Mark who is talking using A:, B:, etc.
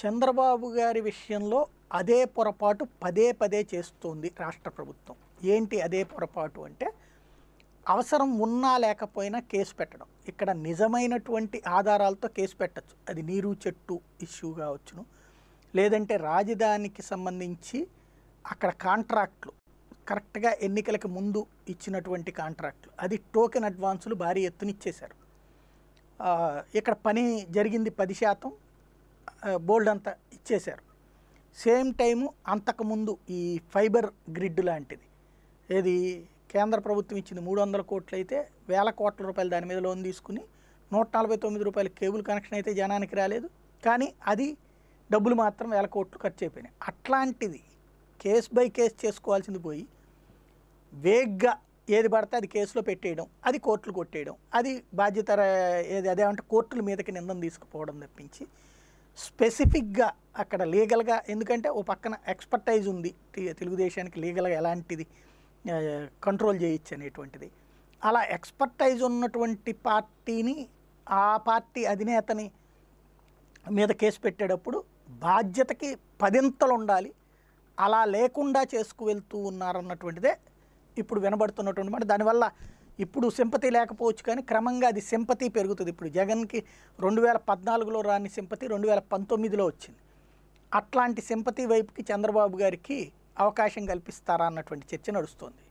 A: చంద్రబాబు గారి విషయంలో అదే పొరపాటు పదే పదే చేస్తోంది రాష్ట్ర ప్రభుత్వం ఏంటి అదే పొరపాటు అంటే అవసరం ఉన్నా లేకపోయినా కేసు పెట్టడం ఇక్కడ నిజమైనటువంటి ఆధారాలతో కేసు పెట్టచ్చు అది నీరు చెట్టు ఇష్యూ కావచ్చును లేదంటే రాజధానికి సంబంధించి అక్కడ కాంట్రాక్ట్లు కరెక్ట్గా ఎన్నికలకు ముందు ఇచ్చినటువంటి కాంట్రాక్ట్లు అది టోకెన్ అడ్వాన్సులు భారీ ఎత్తున ఇచ్చేశారు ఇక్కడ పని జరిగింది పది శాతం బోల్డ్ అంతా ఇచ్చేశారు సేమ్ టైము అంతకుముందు ఈ ఫైబర్ గ్రిడ్ లాంటిది ఏది కేంద్ర ప్రభుత్వం ఇచ్చింది మూడు వందల కోట్లు అయితే వేల కోట్ల రూపాయలు దాని మీద లోన్ తీసుకుని నూట నలభై తొమ్మిది రూపాయల కేబుల్ కనెక్షన్ అయితే జనానికి రాలేదు కానీ అది డబ్బులు మాత్రం వేల కోట్లు ఖర్చు అయిపోయినాయి అట్లాంటిది కేస్ బై కేస్ చేసుకోవాల్సింది పోయి వేగ్గా ఏది పడితే అది కేసులో పెట్టేయడం అది కోర్టులు కొట్టేయడం అది బాధ్యత ఏది అదేమంటే కోర్టుల మీదకి నిందం తీసుకుపోవడం తప్పించి స్పెసిఫిక్గా అక్కడ లీగల్గా ఎందుకంటే ఓ పక్కన ఎక్స్పర్టైజ్ ఉంది తెలుగుదేశానికి లీగల్గా ఎలాంటిది కంట్రోల్ చేయొచ్చు అనేటువంటిది అలా ఎక్స్పర్టైజ్ ఉన్నటువంటి పార్టీని ఆ పార్టీ అధినేతని మీద కేసు పెట్టేటప్పుడు బాధ్యతకి పదింతలు ఉండాలి అలా లేకుండా చేసుకువెళ్తూ ఉన్నారన్నటువంటిదే ఇప్పుడు వినబడుతున్నటువంటి మాట దానివల్ల ఇప్పుడు సింపతి లేకపోవచ్చు కానీ క్రమంగా అది సింపతి పెరుగుతుంది ఇప్పుడు జగన్కి రెండు వేల పద్నాలుగులో రాని సింపతి రెండు వేల పంతొమ్మిదిలో వచ్చింది అట్లాంటి సింపతి వైపుకి చంద్రబాబు గారికి అవకాశం కల్పిస్తారా అన్నటువంటి చర్చ నడుస్తోంది